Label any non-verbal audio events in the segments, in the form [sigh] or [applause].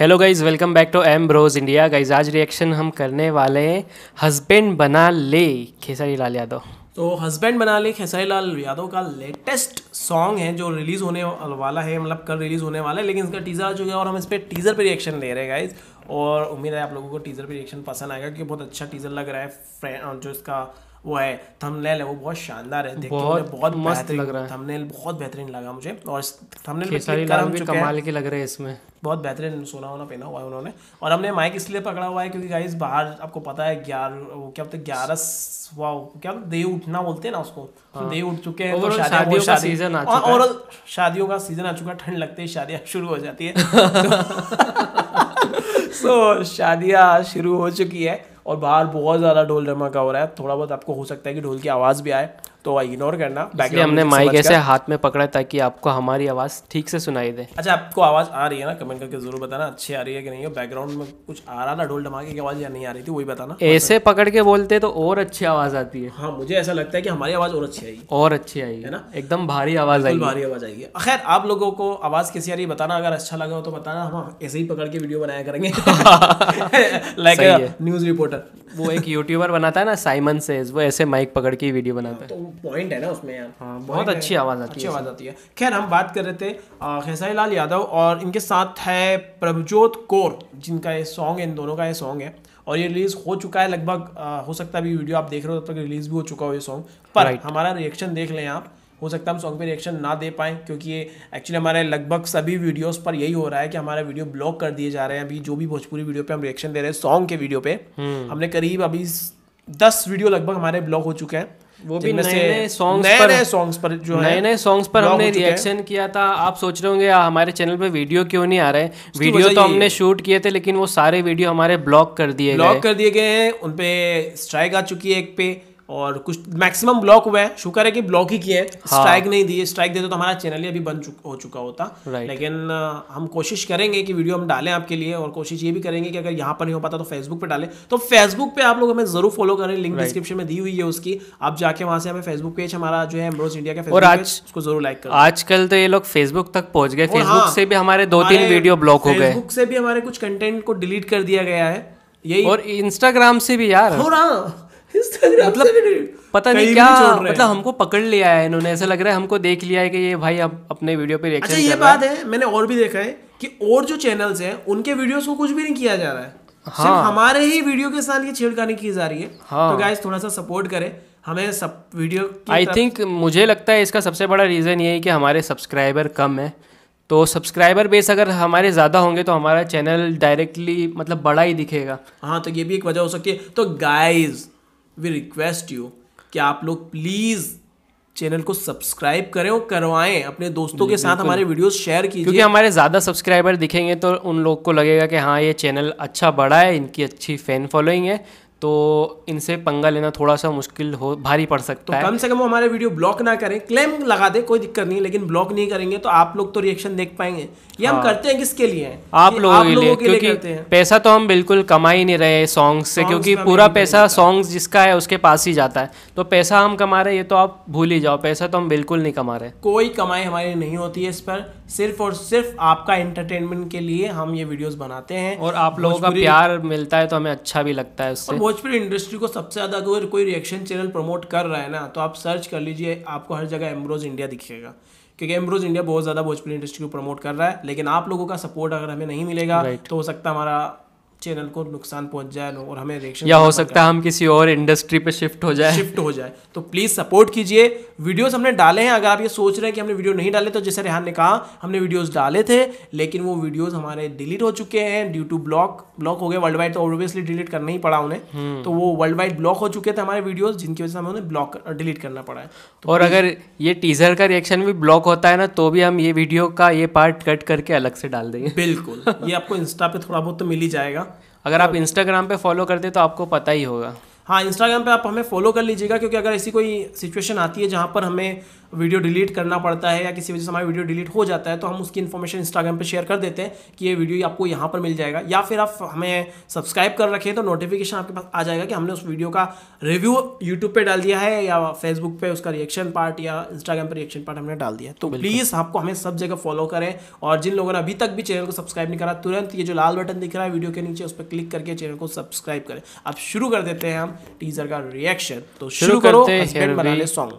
Hello guys welcome back to M bros India guys आज reaction हम करने वाले हैं हस्बैंड बना ले खेसारी लाल यादव तो हस्बैंड बना ले खेसारी लाल यादव का लेटेस्ट सॉन्ग है जो रिलीज़ होने वाला है मतलब कल रिलीज़ होने वाला है लेकिन इसका टीज़र आ चुका है और हम इस पर टीज़र पर रिएक्शन ले रहे हैं गाइज और उम्मीद है आप लोगों को टीज़र पर रिएक्शन पसंद आएगा क्योंकि बहुत अच्छा टीज़र लग रहा है जो इसका वो है थंबनेल है वो बहुत शानदार है देखते बहुत, बहुत मस्त लग रहा है थंबनेल बहुत बेहतरीन लगा मुझे और थंबनेल पे क्लिक कर हम चुके कमाल के लग रहे हैं इसमें बहुत बेहतरीन सोना होना पहना हुआ है उन्होंने और हमने माइक इसलिए पकड़ा हुआ है क्योंकि गाइस बाहर आपको पता है ग्यारह क्या बोलते ग्यारह वाओ क्या देव उठना बोलते हैं ना उसको हाँ। देव उठ चुके हैं और तो शादियों का सीजन आ चुका है और शादियों का सीजन आ चुका है ठंड लगते ही शादियाँ शुरू हो जाती है सो [laughs] [laughs] शादियाँ शुरू हो चुकी है और बाहर बहुत ज़्यादा ढोल धमाका हो रहा है थोड़ा बहुत आपको हो सकता है कि ढोल की आवाज़ भी आए तो इग्नोर करना इसलिए हमने माइक ऐसे हाथ में पकड़ा ताकि आपको हमारी आवाज़ ठीक से सुनाई दे अच्छा आपको आवाज़ आ रही है ना कमेंट करके जरूर बताना अच्छी आ रही है कि नहीं बैकग्राउंड में कुछ आ रहा था ढोल धमाके की आवाज़ या नहीं आ रही थी वही बताना ऐसे पकड़ के बोलते तो और अच्छी आवाज़ आती है हाँ मुझे ऐसा लगता है कि हमारी आवाज़ और अच्छी आई और अच्छी आई है ना एकदम भारी आवाज़ आई भारी आवाज़ आई है खैर आप लोगों को आवाज़ कैसी आ रही है बताना अगर अच्छा लगा हो तो बताना हम ऐसे ही पकड़ के वीडियो बनाया करेंगे लाइक न्यूज़ रिपोर्टर वो एक यूट्यूबर बनाता है ना साइमन सेज वो ऐसे माइक पकड़ के वीडियो बनाता है तो पॉइंट है ना उसमें यार हाँ बहुत अच्छी आवाज़ आती है अच्छी आवाज़ आती है खैर हम बात कर रहे थे खेसाई लाल यादव और इनके साथ है प्रभजोत कौर जिनका ये सॉन्ग है इन दोनों का ये सॉन्ग है और ये रिलीज़ हो चुका है लगभग हो सकता है अभी वीडियो आप देख रहे हो तब तक रिलीज़ भी हो चुका हो ये सॉन्ग पर हमारा रिएक्शन देख लें आप हो सकता है हम सॉन्ग पे रिएक्शन ना दे पाए क्योंकि ये एक्चुअली हमारे लगभग सभी वीडियोस पर यही हो रहा है कि हमारे वीडियो ब्लॉक कर दिए जा रहे हैं अभी जो भी भोजपुरी वीडियो पे हम रिएक्शन दे रहे हैं सॉन्ग के वीडियो पे हम्म। हमने करीब अभी दस वीडियो लगभग हमारे ब्लॉक हो चुके हैं वो भी नए नए सॉन्ग्स नए नए सॉन्ग्स पर जो नए नए सॉन्ग्स पर हमने रिएक्शन किया था आप सोच रहे होंगे हमारे चैनल पे वीडियो क्यों नहीं आ रहे वीडियो तो हमने शूट किए थे लेकिन वो सारे वीडियो हमारे ब्लॉक कर दिए ब्लॉक कर दिए गए हैं उनपे स्ट्राइक आ चुकी है एक पे और कुछ मैक्सिमम ब्लॉक हुए हैं शुक्र है कि ब्लॉक ही किए हैं हाँ. स्ट्राइक नहीं दिए स्ट्राइक दे तो, तो हमारा चैनल ही अभी बंद चुक, हो चुका होता right. लेकिन हम कोशिश करेंगे कि वीडियो हम डालें आपके लिए और कोशिश ये भी करेंगे कि अगर यहाँ पर नहीं हो पाता तो फेसबुक पे डालें तो फेसबुक पे आप लोग हमें जरूर फॉलो करें लिंक right. डिस्क्रिप्शन में दी हुई है उसकी आप जाके वहाँ से हमें फेसबुक पेज हमारा जो है एम्ब्रोज इंडिया का और आज उसको जरूर लाइक करें आजकल तो ये लोग फेसबुक तक पहुंच गए फेसबुक हाँ, से भी हमारे दो तीन वीडियो ब्लॉक हो गए फेसबुक से भी हमारे कुछ कंटेंट को डिलीट कर दिया गया है यही और इंस्टाग्राम से भी यार हो रहा मतलब पता नहीं क्या मतलब हमको पकड़ लिया है इन्होंने ऐसा लग रहा है हमको देख लिया है कि ये भाई अब अपने वीडियो पे रिएक्शन अच्छा ये बात है मैंने और भी देखा है कि और जो चैनल्स हैं उनके वीडियोस को कुछ भी नहीं किया जा रहा है हाँ। सिर्फ हमारे ही वीडियो के साथ ये छेड़खानी की जा रही है हाँ। तो गाइस थोड़ा सा सपोर्ट करें हमें सब वीडियो आई थिंक मुझे लगता है इसका सबसे बड़ा रीज़न ये है कि हमारे सब्सक्राइबर कम है तो सब्सक्राइबर बेस अगर हमारे ज़्यादा होंगे तो हमारा चैनल डायरेक्टली मतलब बड़ा ही दिखेगा हाँ तो ये भी एक वजह हो सकती है तो गाइज़ वी रिक्वेस्ट यू कि आप लोग प्लीज़ चैनल को सब्सक्राइब करें और करवाएं अपने दोस्तों के साथ हमारे वीडियोस शेयर कीजिए क्योंकि हमारे ज़्यादा सब्सक्राइबर दिखेंगे तो उन लोग को लगेगा कि हाँ ये चैनल अच्छा बड़ा है इनकी अच्छी फ़ैन फॉलोइंग है तो इनसे पंगा लेना थोड़ा सा मुश्किल हो भारी पड़ सकता तो है कम से कम वो हमारे वीडियो ब्लॉक ना करें क्लेम लगा दे कोई दिक्कत नहीं लेकिन ब्लॉक नहीं करेंगे तो आप लोग तो रिएक्शन देख पाएंगे ये हाँ। हम करते हैं किसके लिए आप लोगों के लिए क्योंकि पैसा तो हम बिल्कुल कमा ही नहीं रहे सॉन्ग से क्योंकि पूरा पैसा सॉन्ग्स जिसका है उसके पास ही जाता है तो पैसा हम कमा रहे ये तो आप भूल ही जाओ पैसा तो हम बिल्कुल नहीं कमा रहे कोई कमाई हमारी नहीं होती है इस पर सिर्फ और सिर्फ आपका एंटरटेनमेंट के लिए हम ये वीडियोस बनाते हैं और आप लोगों का प्यार मिलता है तो हमें अच्छा भी लगता है उससे भोजपुरी इंडस्ट्री को सबसे ज़्यादा अगर कोई रिएक्शन चैनल प्रमोट कर रहा है ना तो आप सर्च कर लीजिए आपको हर जगह एम्ब्रोज इंडिया दिखेगा क्योंकि एम्ब्रोज इंडिया बहुत ज़्यादा भोजपुरी इंडस्ट्री को प्रमोट कर रहा है लेकिन आप लोगों का सपोर्ट अगर हमें नहीं मिलेगा right. तो हो सकता हमारा चैनल को नुकसान पहुंच जाए और हमें रिएक्शन या हो सकता है हम किसी और इंडस्ट्री पे शिफ्ट हो जाए शिफ्ट हो जाए तो प्लीज़ सपोर्ट कीजिए वीडियोस हमने डाले हैं अगर आप ये सोच रहे हैं कि हमने वीडियो नहीं डाले तो जैसे रेहान ने कहा हमने वीडियोस डाले थे लेकिन वो वीडियोस हमारे डिलीट हो चुके हैं ड्यू टू ब्लॉक ब्लॉक हो गए वर्ल्ड वाइड तो ऑब्वियसली डिलीट करना ही पड़ा उन्हें हम्म। तो वो वर्ल्ड वाइड ब्लॉक हो चुके थे हमारे वीडियोज जिनकी वजह से हमें उन्हें ब्लॉक डिलीट करना पड़ा है तो और अगर ये टीजर का रिएक्शन भी ब्लॉक होता है ना तो भी हम ये वीडियो का ये पार्ट कट करके अलग से डाल देंगे बिल्कुल ये आपको इंस्टा पे थोड़ा बहुत तो मिल ही जाएगा अगर आप इंस्टाग्राम पे फॉलो करते तो आपको पता ही होगा हाँ इंस्टाग्राम पे आप हमें फॉलो कर लीजिएगा क्योंकि अगर ऐसी कोई सिचुएशन आती है जहाँ पर हमें वीडियो डिलीट करना पड़ता है या किसी वजह से हमारा वीडियो डिलीट हो जाता है तो हम उसकी इन्फॉर्मेशन इंस्टाग्राम पर शेयर कर देते हैं कि ये वीडियो आपको यहाँ पर मिल जाएगा या फिर आप हमें सब्सक्राइब कर रखें तो नोटिफिकेशन आपके पास आ जाएगा कि हमने उस वीडियो का रिव्यू यूट्यूब पर डाल दिया है या फेसबुक पर उसका रिएक्शन पार्ट या इंस्टाग्राम पर रिएक्शन पार्ट हमने डाल दिया तो प्लीज़ आपको हमें सब जगह फॉलो करें और जिन लोगों ने अभी तक भी चैनल को सब्सक्राइब नहीं करा तुरंत ये जो लाल बटन दिख रहा है वीडियो के नीचे उस पर क्लिक करके चैनल को सब्सक्राइब करें अब शुरू कर देते हैं हम टीजर का रिएक्शन तो शुरू करो हस्बैंड बना ले सॉन्ग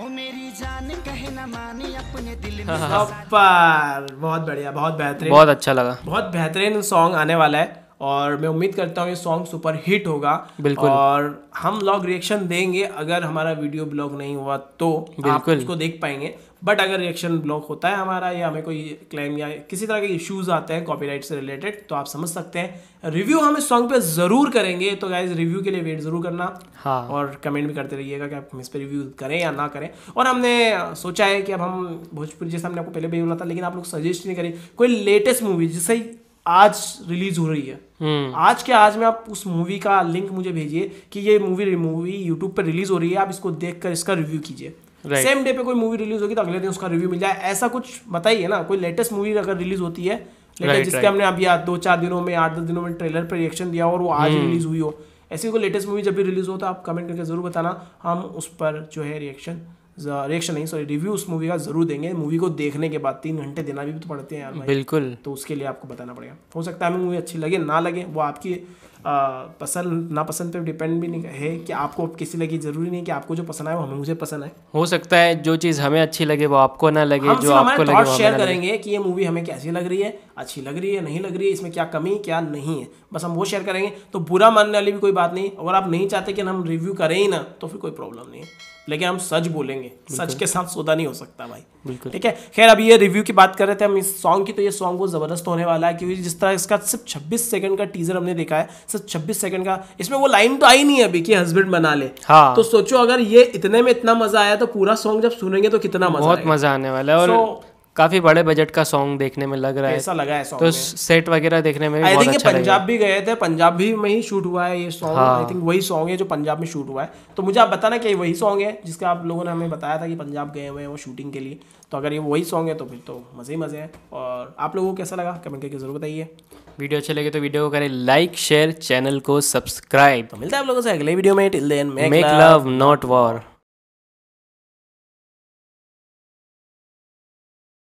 ओ मेरी जान कहे ना अपने दिल में हाँ, हाँ। बहुत बढ़िया बहुत बेहतरीन बहुत अच्छा लगा बहुत बेहतरीन सॉन्ग आने वाला है और मैं उम्मीद करता हूँ ये सॉन्ग सुपर हिट होगा बिल्कुल और हम लोग रिएक्शन देंगे अगर हमारा वीडियो ब्लॉग नहीं हुआ तो आप उसको देख पाएंगे बट अगर रिएक्शन ब्लॉक होता है हमारा या हमें कोई क्लेम या किसी तरह के इश्यूज आते हैं कॉपीराइट से रिलेटेड तो आप समझ सकते हैं रिव्यू हम इस सॉन्ग पे ज़रूर करेंगे तो गाइज रिव्यू के लिए वेट ज़रूर करना हाँ और कमेंट भी करते रहिएगा कि आप हम इस पर रिव्यू करें या ना करें और हमने सोचा है कि अब हम भोजपुरी जैसे हमने आपको पहले भी बोला था लेकिन आप लोग सजेस्ट नहीं करें कोई लेटेस्ट मूवी जिससे आज रिलीज हो रही है हम्म। आज के आज में आप उस मूवी का लिंक मुझे भेजिए कि ये मूवी मूवी यूट्यूब पर रिलीज हो रही है आप इसको देखकर इसका रिव्यू कीजिए right. सेम डे पे कोई मूवी रिलीज होगी तो अगले दिन उसका रिव्यू मिल जाए ऐसा कुछ बताइए ना कोई लेटेस्ट मूवी अगर रिलीज होती है लेटेस्ट right, जिसके right. हमने अभी दो चार दिनों में आठ दस दिनों में ट्रेलर पर रिएक्शन दिया और वो आज hmm. हम्म। रिलीज हुई हो ऐसी कोई लेटेस्ट मूवी जब भी रिलीज हो तो आप कमेंट करके जरूर बताना हम उस पर जो है रिएक्शन रिएक्शन नहीं सॉरी रिव्यू उस मूवी का जरूर देंगे मूवी को देखने के बाद तीन घंटे देना भी तो पड़ते हैं यार बिल्कुल तो उसके लिए आपको बताना पड़ेगा हो सकता है हमें मूवी अच्छी लगे ना लगे वो आपकी पसंद नापसंद पे डिपेंड भी नहीं है कि आपको किसी लगी जरूरी नहीं कि आपको जो पसंद आए वो हमें मुझे पसंद आए हो सकता है जो चीज़ हमें अच्छी लगे वो आपको ना लगे हम जो आपको लगे शेयर करेंगे कि ये मूवी हमें कैसी लग रही है अच्छी लग रही है नहीं लग रही है इसमें क्या कमी क्या नहीं है बस हम वो शेयर करेंगे तो बुरा मानने वाली भी कोई बात नहीं अगर आप नहीं चाहते कि हम रिव्यू करें ही ना तो फिर कोई प्रॉब्लम नहीं है लेकिन हम सच बोलेंगे सच के साथ सौदा नहीं हो सकता भाई ठीक है खैर अभी ये रिव्यू की बात कर रहे थे हम इस सॉन्ग की तो ये सॉन्ग बहुत ज़बरदस्त होने वाला है क्योंकि जिस तरह इसका सिर्फ 26 सेकंड का टीजर हमने देखा है सर छब्बीस सेकंड का इसमें वो लाइन तो आई नहीं है अभी कि हस्बैंड बना ले हाँ तो सोचो अगर ये इतने में इतना मजा आया तो पूरा सॉन्ग जब सुनेंगे तो कितना मजा बहुत मजा आने वाला है और काफी बड़े बजट का सॉन्ग देखने में लग रहा है ऐसा लगा है तो सेट वगैरह देखने में आई थिंक अच्छा पंजाब भी गए थे पंजाब भी में ही शूट हुआ है ये सॉन्ग आई थिंक वही सॉन्ग है जो पंजाब में शूट हुआ है तो मुझे आप बताना कि वही सॉन्ग है जिसका आप लोगों ने हमें बताया था कि पंजाब गए हुए हैं वो शूटिंग के लिए तो अगर ये वही सॉन्ग है तो फिर तो मज़े ही मज़े हैं और आप लोगों को कैसा लगा कमेंट करके ज़रूर बताइए वीडियो अच्छे लगे तो वीडियो को करें लाइक शेयर चैनल को सब्सक्राइब तो मिलता है आप लोगों से अगले वीडियो में till then make love not war